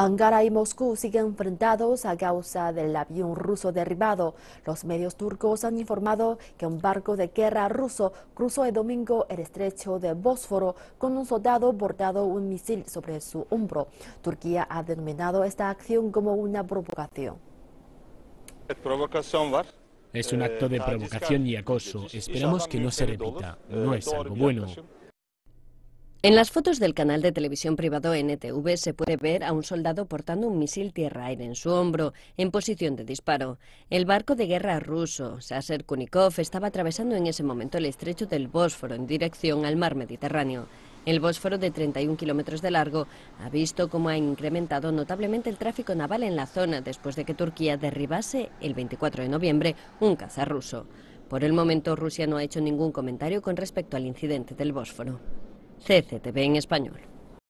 Angara y Moscú siguen enfrentados a causa del avión ruso derribado. Los medios turcos han informado que un barco de guerra ruso cruzó el domingo el estrecho de Bósforo con un soldado portado un misil sobre su hombro. Turquía ha denominado esta acción como una provocación. Es un acto de eh, provocación y acoso. Esperamos que no se repita. No es algo bueno. En las fotos del canal de televisión privado NTV se puede ver a un soldado portando un misil tierra-aire en su hombro, en posición de disparo. El barco de guerra ruso, Sasser Kunikov, estaba atravesando en ese momento el estrecho del Bósforo en dirección al mar Mediterráneo. El Bósforo, de 31 kilómetros de largo, ha visto cómo ha incrementado notablemente el tráfico naval en la zona después de que Turquía derribase, el 24 de noviembre, un caza ruso. Por el momento, Rusia no ha hecho ningún comentario con respecto al incidente del Bósforo. CCTV en español.